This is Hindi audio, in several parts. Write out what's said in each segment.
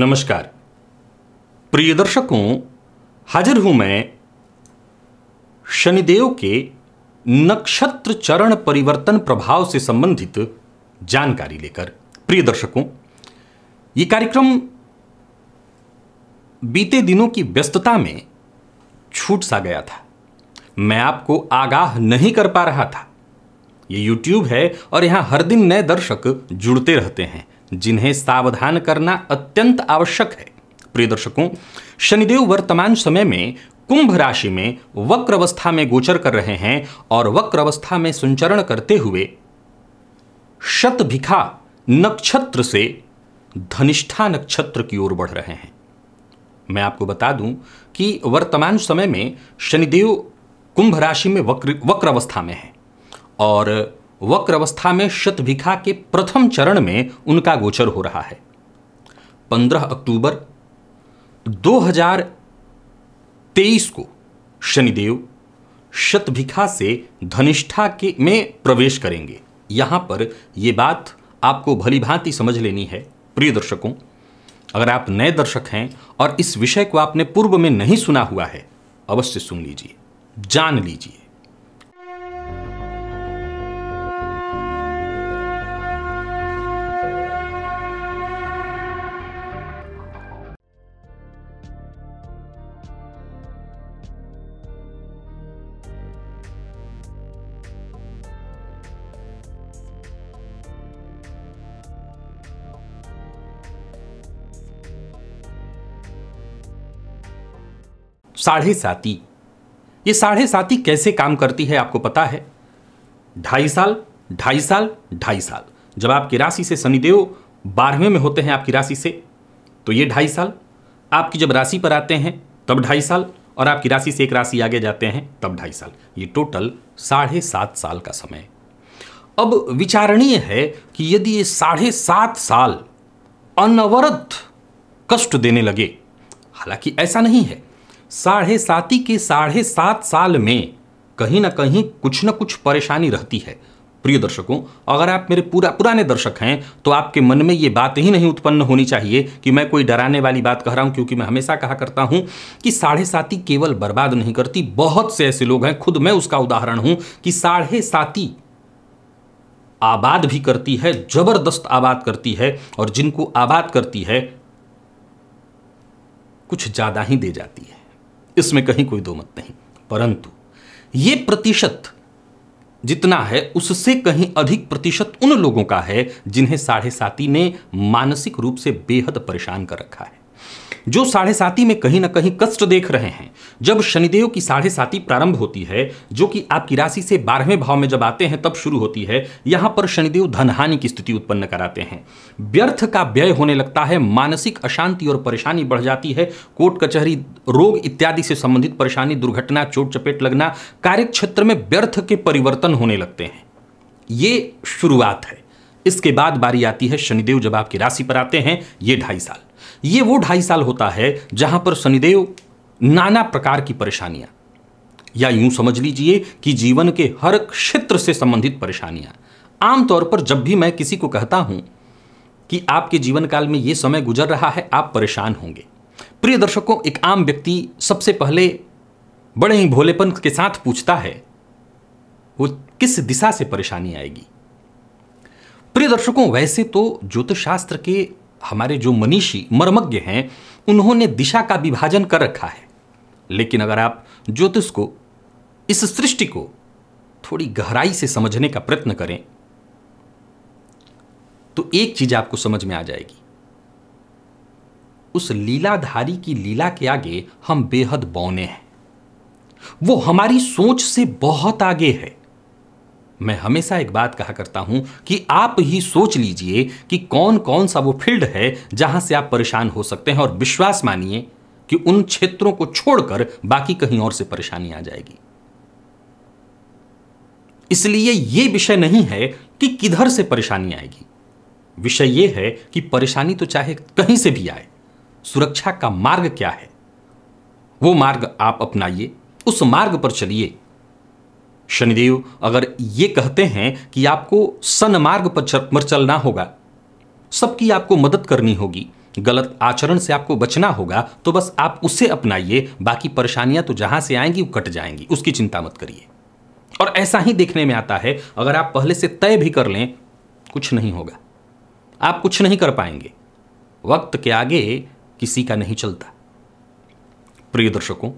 नमस्कार प्रिय दर्शकों हाजिर हूं मैं शनिदेव के नक्षत्र चरण परिवर्तन प्रभाव से संबंधित जानकारी लेकर प्रिय दर्शकों ये कार्यक्रम बीते दिनों की व्यस्तता में छूट सा गया था मैं आपको आगाह नहीं कर पा रहा था ये YouTube है और यहां हर दिन नए दर्शक जुड़ते रहते हैं जिन्हें सावधान करना अत्यंत आवश्यक है प्रिय दर्शकों शनिदेव वर्तमान समय में कुंभ राशि में वक्र अवस्था में गोचर कर रहे हैं और वक्र अवस्था में संचरण करते हुए शतभिखा नक्षत्र से धनिष्ठा नक्षत्र की ओर बढ़ रहे हैं मैं आपको बता दूं कि वर्तमान समय में शनिदेव कुंभ राशि में वक्र वक्र अवस्था में है और वक्र अवस्था में शतभिखा के प्रथम चरण में उनका गोचर हो रहा है 15 अक्टूबर 2023 को शनिदेव शतभिखा से धनिष्ठा के में प्रवेश करेंगे यहां पर यह बात आपको भलीभांति समझ लेनी है प्रिय दर्शकों अगर आप नए दर्शक हैं और इस विषय को आपने पूर्व में नहीं सुना हुआ है अवश्य सुन लीजिए जान लीजिए साढ़े साती ये साढ़े साती कैसे काम करती है आपको पता है ढाई साल ढाई साल ढाई साल जब आपकी राशि से शनिदेव बारहवें में होते हैं आपकी राशि से तो ये ढाई साल आपकी जब राशि पर आते हैं तब ढाई साल और आपकी राशि से एक राशि आगे जाते हैं तब ढाई साल ये टोटल साढ़े सात साल का समय अब विचारणीय है कि यदि ये साढ़े सात साल अनवरत कष्ट देने लगे हालांकि ऐसा नहीं है साढ़े साती के साढ़े सात साल में कहीं ना कहीं कुछ ना कुछ परेशानी रहती है प्रिय दर्शकों अगर आप मेरे पूरा पुराने दर्शक हैं तो आपके मन में ये बात ही नहीं उत्पन्न होनी चाहिए कि मैं कोई डराने वाली बात कह रहा हूं क्योंकि मैं हमेशा कहा करता हूं कि साढ़े साती केवल बर्बाद नहीं करती बहुत से ऐसे लोग हैं खुद मैं उसका उदाहरण हूं कि साढ़े साती आबाद भी करती है जबरदस्त आबाद करती है और जिनको आबाद करती है कुछ ज़्यादा ही दे जाती है इसमें कहीं कोई दो मत नहीं परंतु ये प्रतिशत जितना है उससे कहीं अधिक प्रतिशत उन लोगों का है जिन्हें साढ़े साथी ने मानसिक रूप से बेहद परेशान कर रखा है जो साढ़े साथी में कहीं ना कहीं कष्ट देख रहे हैं जब शनिदेव की साढ़े साथी प्रारंभ होती है जो कि आपकी राशि से बारहवें भाव में जब आते हैं तब शुरू होती है यहां पर शनिदेव धनहानि की स्थिति उत्पन्न कराते हैं व्यर्थ का व्यय होने लगता है मानसिक अशांति और परेशानी बढ़ जाती है कोर्ट कचहरी रोग इत्यादि से संबंधित परेशानी दुर्घटना चोट चपेट लगना कार्यक्षेत्र में व्यर्थ के परिवर्तन होने लगते हैं ये शुरुआत है इसके बाद बारी आती है शनिदेव जब आपकी राशि पर आते हैं ये ढाई साल ये वो ढाई साल होता है जहां पर शनिदेव नाना प्रकार की परेशानियां या यूं समझ लीजिए कि जीवन के हर क्षेत्र से संबंधित परेशानियां आमतौर पर जब भी मैं किसी को कहता हूं कि आपके जीवन काल में ये समय गुजर रहा है आप परेशान होंगे प्रिय दर्शकों एक आम व्यक्ति सबसे पहले बड़े ही भोलेपन के साथ पूछता है वो किस दिशा से परेशानी आएगी प्रिय दर्शकों वैसे तो ज्योतिष शास्त्र के हमारे जो मनीषी मर्मज्ञ हैं उन्होंने दिशा का विभाजन कर रखा है लेकिन अगर आप ज्योतिष को इस सृष्टि को थोड़ी गहराई से समझने का प्रयत्न करें तो एक चीज आपको समझ में आ जाएगी उस लीलाधारी की लीला के आगे हम बेहद बौने हैं वो हमारी सोच से बहुत आगे है मैं हमेशा एक बात कहा करता हूं कि आप ही सोच लीजिए कि कौन कौन सा वो फील्ड है जहां से आप परेशान हो सकते हैं और विश्वास मानिए कि उन क्षेत्रों को छोड़कर बाकी कहीं और से परेशानी आ जाएगी इसलिए यह विषय नहीं है कि किधर से परेशानी आएगी विषय यह है कि परेशानी तो चाहे कहीं से भी आए सुरक्षा का मार्ग क्या है वो मार्ग आप अपनाइए उस मार्ग पर चलिए शनिदेव अगर ये कहते हैं कि आपको सनमार्ग पर चलना होगा सबकी आपको मदद करनी होगी गलत आचरण से आपको बचना होगा तो बस आप उसे अपनाइए बाकी परेशानियां तो जहां से आएंगी वो कट जाएंगी उसकी चिंता मत करिए और ऐसा ही देखने में आता है अगर आप पहले से तय भी कर लें कुछ नहीं होगा आप कुछ नहीं कर पाएंगे वक्त के आगे किसी का नहीं चलता प्रिय दर्शकों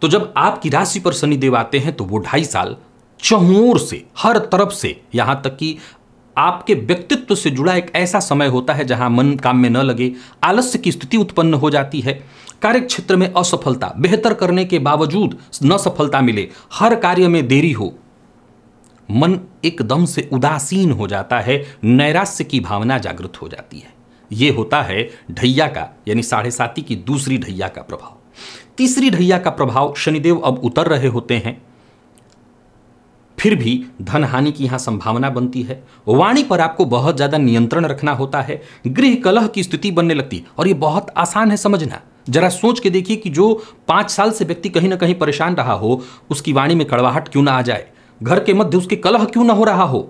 तो जब आपकी राशि पर शनिदेव आते हैं तो वो ढाई साल चहोर से हर तरफ से यहाँ तक कि आपके व्यक्तित्व से जुड़ा एक ऐसा समय होता है जहां मन काम में न लगे आलस्य की स्थिति उत्पन्न हो जाती है कार्य क्षेत्र में असफलता बेहतर करने के बावजूद न सफलता मिले हर कार्य में देरी हो मन एकदम से उदासीन हो जाता है नैराश्य की भावना जागृत हो जाती है यह होता है ढैया का यानी साढ़े साती की दूसरी ढैया का प्रभाव तीसरी ढैया का प्रभाव शनिदेव अब उतर रहे होते हैं फिर भी धन हानि की यहाँ संभावना बनती है वाणी पर आपको बहुत ज़्यादा नियंत्रण रखना होता है गृह कलह की स्थिति बनने लगती और ये बहुत आसान है समझना जरा सोच के देखिए कि जो पाँच साल से व्यक्ति कहीं ना कहीं परेशान रहा हो उसकी वाणी में कड़वाहट क्यों ना आ जाए घर के मध्य उसके कलह क्यों ना हो रहा हो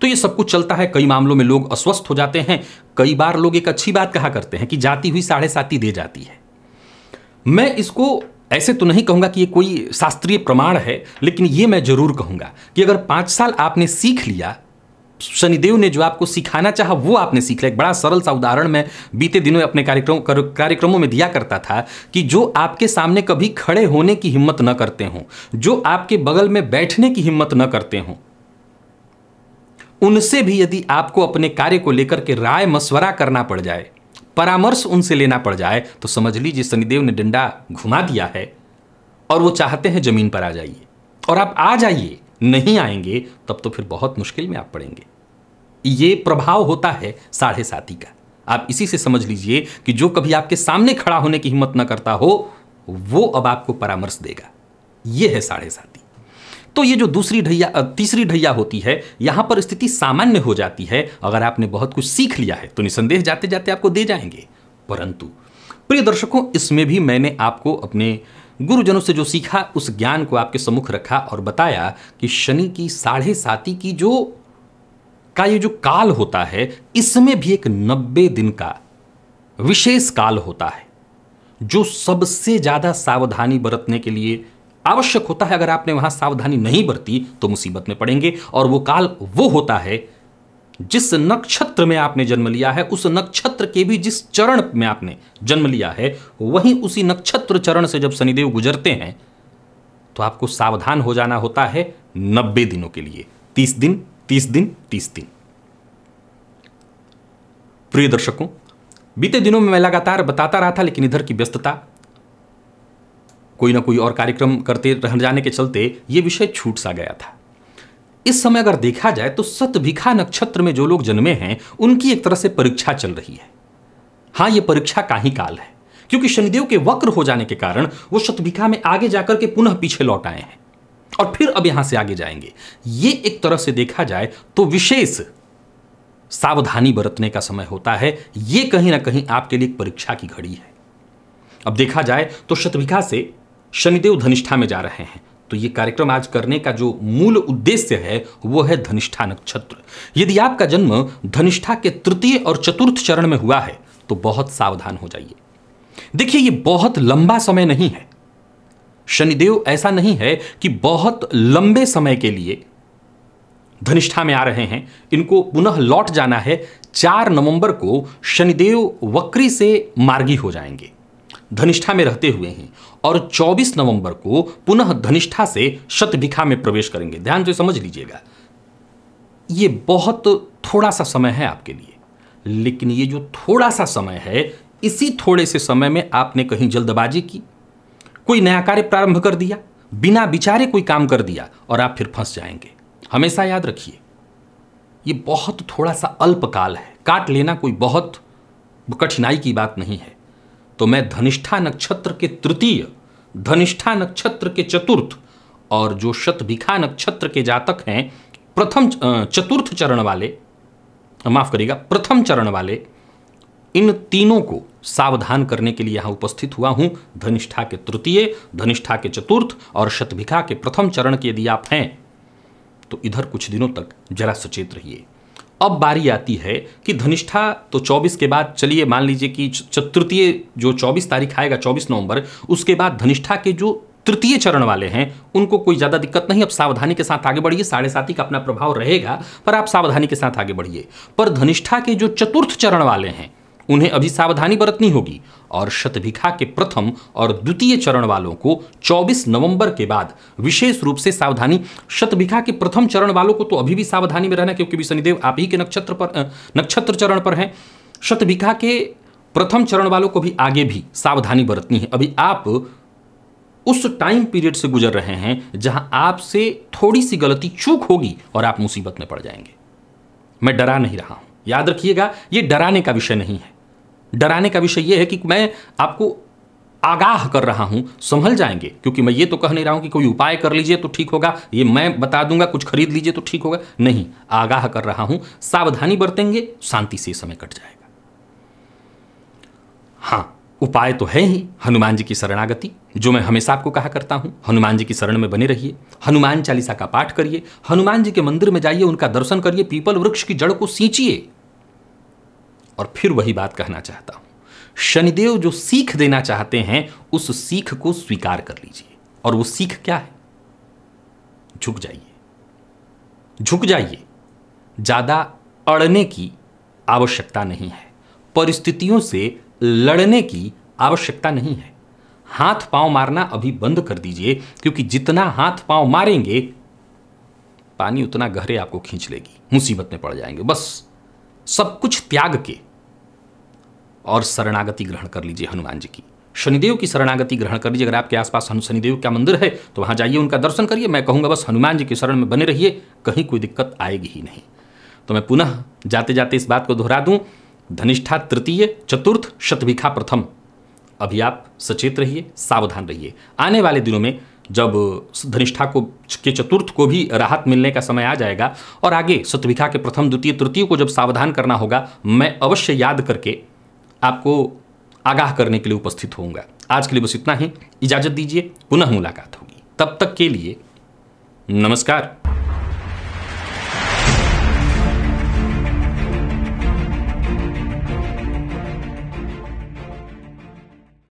तो ये सब कुछ चलता है कई मामलों में लोग अस्वस्थ हो जाते हैं कई बार लोग एक अच्छी बात कहा करते हैं कि जाती हुई साढ़े साथी दे जाती है मैं इसको ऐसे तो नहीं कहूंगा कि ये कोई शास्त्रीय प्रमाण है लेकिन ये मैं जरूर कहूंगा कि अगर पांच साल आपने सीख लिया शनिदेव ने जो आपको सिखाना चाहा वो आपने सीख लिया एक बड़ा सरल सा उदाहरण मैं बीते दिनों अपने कार्यक्रम कार्यक्रमों में दिया करता था कि जो आपके सामने कभी खड़े होने की हिम्मत न करते हों जो आपके बगल में बैठने की हिम्मत न करते हों उनसे भी यदि आपको अपने कार्य को लेकर के राय मशवरा करना पड़ जाए परामर्श उनसे लेना पड़ जाए तो समझ लीजिए शनिदेव ने डंडा घुमा दिया है और वो चाहते हैं जमीन पर आ जाइए और आप आ जाइए नहीं आएंगे तब तो फिर बहुत मुश्किल में आप पड़ेंगे ये प्रभाव होता है साढ़े साथी का आप इसी से समझ लीजिए कि जो कभी आपके सामने खड़ा होने की हिम्मत ना करता हो वो अब आपको परामर्श देगा ये है साढ़े साथी तो ये जो दूसरी ढैया तीसरी ढैया होती है यहां पर स्थिति सामान्य हो जाती है अगर आपने बहुत कुछ सीख लिया है तो निसंदेह जाते जाते आपको दे जाएंगे परंतु प्रिय दर्शकों इसमें भी मैंने आपको अपने गुरुजनों से जो सीखा उस ज्ञान को आपके सम्मुख रखा और बताया कि शनि की साढ़े साती की जो का ये जो काल होता है इसमें भी एक नब्बे दिन का विशेष काल होता है जो सबसे ज़्यादा सावधानी बरतने के लिए आवश्यक होता है अगर आपने वहां सावधानी नहीं बरती तो मुसीबत में पड़ेंगे और वो काल वो होता है जिस नक्षत्र में आपने जन्म लिया है उस नक्षत्र के भी जिस चरण में आपने जन्म लिया है वहीं उसी नक्षत्र चरण से जब शनिदेव गुजरते हैं तो आपको सावधान हो जाना होता है नब्बे दिनों के लिए तीस दिन तीस दिन तीस दिन प्रिय दर्शकों बीते दिनों में मैं लगातार बताता रहा था लेकिन इधर की व्यस्तता कोई ना कोई और कार्यक्रम करते रह जाने के चलते ये विषय छूट सा गया था इस समय अगर देखा जाए तो सतभिखा नक्षत्र में जो लोग जन्मे हैं उनकी एक तरह से परीक्षा चल रही है हाँ ये परीक्षा का ही काल है क्योंकि शनिदेव के वक्र हो जाने के कारण वो शतभिखा में आगे जाकर के पुनः पीछे लौट आए हैं और फिर अब यहां से आगे जाएंगे ये एक तरह से देखा जाए तो विशेष सावधानी बरतने का समय होता है ये कहीं ना कहीं आपके लिए परीक्षा की घड़ी है अब देखा जाए तो शतभिखा से शनिदेव धनिष्ठा में जा रहे हैं तो ये कार्यक्रम आज करने का जो मूल उद्देश्य है वो है धनिष्ठा नक्षत्र यदि आपका जन्म धनिष्ठा के तृतीय और चतुर्थ चरण में हुआ है तो बहुत सावधान हो जाइए देखिए ये बहुत लंबा समय नहीं है शनिदेव ऐसा नहीं है कि बहुत लंबे समय के लिए धनिष्ठा में आ रहे हैं इनको पुनः लौट जाना है चार नवंबर को शनिदेव वक्री से मार्गी हो जाएंगे धनिष्ठा में रहते हुए हैं और 24 नवंबर को पुनः धनिष्ठा से शतभिखा में प्रवेश करेंगे ध्यान से समझ लीजिएगा ये बहुत थोड़ा सा समय है आपके लिए लेकिन ये जो थोड़ा सा समय है इसी थोड़े से समय में आपने कहीं जल्दबाजी की कोई नया कार्य प्रारंभ कर दिया बिना विचारे कोई काम कर दिया और आप फिर फंस जाएंगे हमेशा याद रखिए ये बहुत थोड़ा सा अल्पकाल है काट लेना कोई बहुत कठिनाई की बात नहीं है तो मैं धनिष्ठा नक्षत्र के तृतीय धनिष्ठा नक्षत्र के चतुर्थ और जो शतभिखा नक्षत्र के जातक हैं प्रथम चतुर्थ चरण वाले माफ करिएगा प्रथम चरण वाले इन तीनों को सावधान करने के लिए यहां उपस्थित हुआ हूं धनिष्ठा के तृतीय धनिष्ठा के चतुर्थ और शतभिखा के प्रथम चरण के यदि आप हैं तो इधर कुछ दिनों तक जरा सचेत रहिए अब बारी आती है कि धनिष्ठा तो 24 के बाद चलिए मान लीजिए कि चतुर्थीय जो 24 तारीख आएगा 24 नवंबर उसके बाद धनिष्ठा के जो तृतीय चरण वाले हैं उनको कोई ज़्यादा दिक्कत नहीं अब सावधानी के साथ आगे बढ़िए साढ़े साथी का अपना प्रभाव रहेगा पर आप सावधानी के साथ आगे बढ़िए पर धनिष्ठा के जो चतुर्थ चरण वाले हैं उन्हें अभी सावधानी बरतनी होगी और शतभिखा के प्रथम और द्वितीय चरण वालों को 24 नवंबर के बाद विशेष रूप से सावधानी शतभिखा के प्रथम चरण वालों को तो अभी भी सावधानी में रहना क्योंकि शनिदेव आप ही के नक्षत्र पर नक्षत्र चरण पर हैं शतभिखा के प्रथम चरण वालों को भी आगे भी सावधानी बरतनी है अभी आप उस टाइम पीरियड से गुजर रहे हैं जहां आपसे थोड़ी सी गलती चूक होगी और आप मुसीबत में पड़ जाएंगे मैं डरा नहीं रहा हूं याद रखिएगा ये डराने का विषय नहीं है डराने का विषय यह है कि मैं आपको आगाह कर रहा हूं संभल जाएंगे क्योंकि मैं ये तो कह नहीं रहा हूं कि कोई उपाय कर लीजिए तो ठीक होगा ये मैं बता दूंगा कुछ खरीद लीजिए तो ठीक होगा नहीं आगाह कर रहा हूं सावधानी बरतेंगे शांति से समय कट जाएगा हां उपाय तो है ही हनुमान जी की शरणागति जो मैं हमेशा आपको कहा करता हूं हनुमान जी की शरण में बने रहिए हनुमान चालीसा का पाठ करिए हनुमान जी के मंदिर में जाइए उनका दर्शन करिए पीपल वृक्ष की जड़ को सींचिए और फिर वही बात कहना चाहता हूँ शनिदेव जो सीख देना चाहते हैं उस सीख को स्वीकार कर लीजिए और वो सीख क्या है झुक जाइए झुक जाइए ज़्यादा अड़ने की आवश्यकता नहीं है परिस्थितियों से लड़ने की आवश्यकता नहीं है हाथ पांव मारना अभी बंद कर दीजिए क्योंकि जितना हाथ पांव मारेंगे पानी उतना गहरे आपको खींच लेगी मुसीबत में पड़ जाएंगे बस सब कुछ त्याग के और शरणागति ग्रहण कर लीजिए हनुमान जी की शनिदेव की शरणागति ग्रहण कर लीजिए अगर आपके आसपास शनिदेव का मंदिर है तो वहाँ जाइए उनका दर्शन करिए मैं कहूँगा बस हनुमान जी के शरण में बने रहिए कहीं कोई दिक्कत आएगी ही नहीं तो मैं पुनः जाते जाते इस बात को दोहरा दूँ धनिष्ठा तृतीय चतुर्थ शतभिखा प्रथम अभी आप सचेत रहिए सावधान रहिए आने वाले दिनों में जब धनिष्ठा को के चतुर्थ को भी राहत मिलने का समय आ जाएगा और आगे सत्विका के प्रथम द्वितीय तृतीय को जब सावधान करना होगा मैं अवश्य याद करके आपको आगाह करने के लिए उपस्थित होऊंगा आज के लिए बस इतना ही इजाज़त दीजिए पुनः मुलाकात होगी तब तक के लिए नमस्कार